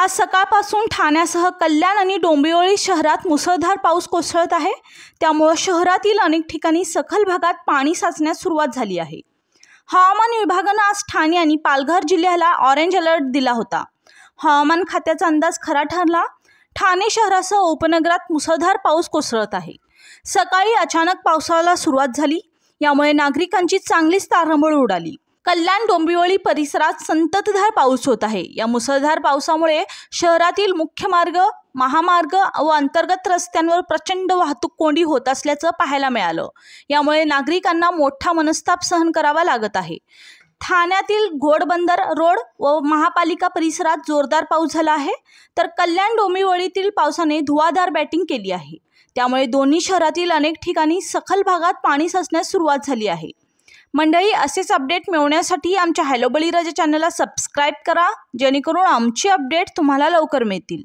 आज सकाळपासून ठाण्यासह कल्याण आणि डोंबिवळी शहरात मुसळधार पाऊस कोसळत आहे त्यामुळं शहरातील अनेक ठिकाणी सखल भागात पाणी साचण्यास सुरुवात झाली आहे हवामान विभागानं आज ठाणे आणि पालघर जिल्ह्याला ऑरेंज अलर्ट दिला होता हवामान खात्याचा अंदाज खरा ठरला ठाणे शहरासह उपनगरात मुसळधार पाऊस कोसळत आहे सकाळी अचानक पावसाला सुरुवात झाली यामुळे नागरिकांची चांगलीच तारांबळ उडाली कल्याण डोंबिवळी परिसरात संततधार पाऊस होत आहे या मुसळधार पावसामुळे शहरातील मुख्य मार्ग महामार्ग व अंतर्गत रस्त्यांवर प्रचंड वाहतूक कोंडी होत असल्याचं पाहायला मिळालं यामुळे नागरिकांना मोठा मनस्ताप सहन करावा लागत आहे ठाण्यातील घोडबंदर रोड व महापालिका परिसरात जोरदार पाऊस झाला आहे तर कल्याण डोंबिवळीतील पावसाने धुवाधार बॅटिंग केली आहे त्यामुळे दोन्ही शहरातील अनेक ठिकाणी सखल भागात पाणी साचण्यास सुरुवात झाली आहे मंडळी असेच अपडेट मिळवण्यासाठी आमच्या हॅलो चॅनलला सबस्क्राईब करा जेणेकरून आमची अपडेट तुम्हाला लवकर मिळतील